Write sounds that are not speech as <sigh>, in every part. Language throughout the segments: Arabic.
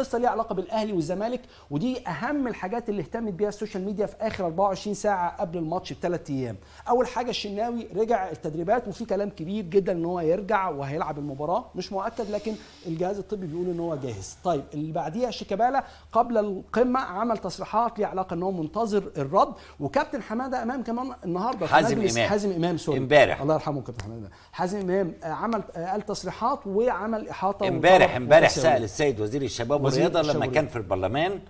قصه ليها علاقه بالاهلي والزمالك ودي اهم الحاجات اللي اهتمت بيها السوشيال ميديا في اخر 24 ساعه قبل الماتش بثلاث ايام اول حاجه الشناوي رجع التدريبات وفي كلام كبير جدا ان هو يرجع وهيلعب المباراه مش مؤكد لكن الجهاز الطبي بيقول ان هو جاهز طيب اللي بعديها شيكابالا قبل القمه عمل تصريحات ليها علاقه ان هو منتظر الرد وكابتن حماده امام كمان النهارده حازم امام حازم امام سوري امبارح الله يرحمه كابتن حماده حازم امام عمل قال تصريحات وعمل احاطه امبارح امبارح سال السيد وزير الشباب الرياضه لما كان في البرلمان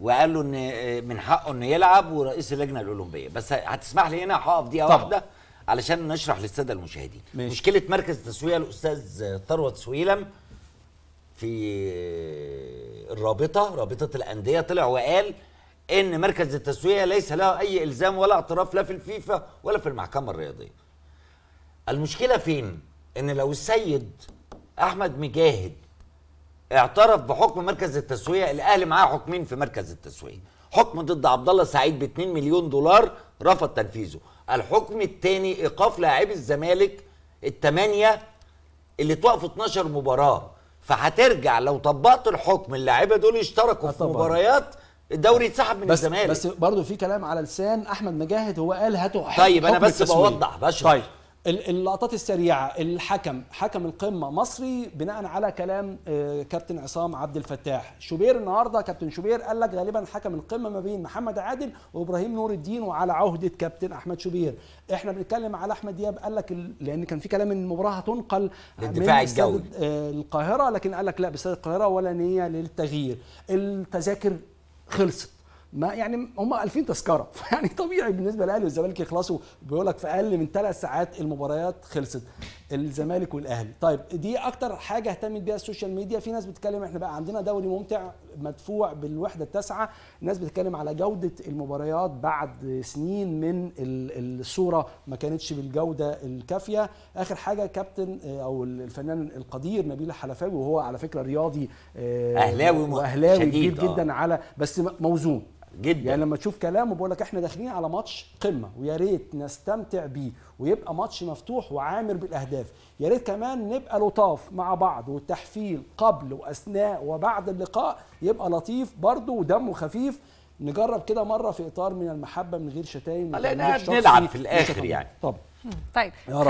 وقال له ان من حقه انه يلعب ورئيس اللجنه الاولمبيه بس هتسمح لي هنا هقف دقيقه واحده علشان نشرح للساده المشاهدين ماشي. مشكله مركز التسويه الاستاذ ثروت سويلم في الرابطه رابطه الانديه طلع وقال ان مركز التسويه ليس له اي الزام ولا اعتراف لا في الفيفا ولا في المحكمه الرياضيه المشكله فين ان لو السيد احمد مجاهد اعترف بحكم مركز التسويه الاهلي معاه حكمين في مركز التسويه حكم ضد عبد الله سعيد ب 2 مليون دولار رفض تنفيذه الحكم الثاني ايقاف لاعبي الزمالك الثمانيه اللي توقفوا 12 مباراه فهترجع لو طبقت الحكم اللاعيبه دول يشتركوا في مباريات الدوري اتسحب من بس الزمالك بس برضه في كلام على لسان احمد مجاهد هو قال هاتوا طيب انا بس بوضح بشرح طيب اللقطات السريعه الحكم حكم القمه مصري بناء على كلام آه، كابتن عصام عبد الفتاح شوبير النهارده كابتن شوبير قال لك غالبا حكم القمه ما بين محمد عادل وابراهيم نور الدين وعلى عهده كابتن احمد شوبير احنا بنتكلم على احمد دياب قال لك لان كان في كلام ان المباراه هتنقل للدفاع الجوي آه، القاهره لكن قال لك لا بسبب القاهره ولا نيه للتغيير التذاكر خلصت ما يعني هم 2000 تذكره <laughs> يعني طبيعي بالنسبه للاهلي والزمالك يخلصوا بيقول لك في اقل من ثلاث ساعات المباريات خلصت الزمالك والاهلي طيب دي اكتر حاجه اهتمت بيها السوشيال ميديا في ناس بتتكلم احنا بقى عندنا دوري ممتع مدفوع بالوحده التاسعه ناس بتتكلم على جوده المباريات بعد سنين من الصوره ما كانتش بالجوده الكافيه اخر حاجه كابتن آه، او الفنان القدير نبيل الحلفاوي وهو على فكره رياضي آه، اهلاوي واهلاوي كبير جدا آه. على بس موزون جدا يعني لما تشوف كلامه بيقول لك احنا داخلين على ماتش قمه ويا ريت نستمتع بيه ويبقى ماتش مفتوح وعامر بالاهداف يا ريت كمان نبقى لطاف مع بعض والتحفيل قبل واثناء وبعد اللقاء يبقى لطيف برضه ودمه خفيف نجرب كده مره في اطار من المحبه من غير شتايم لان نلعب في الاخر يعني طب طيب يا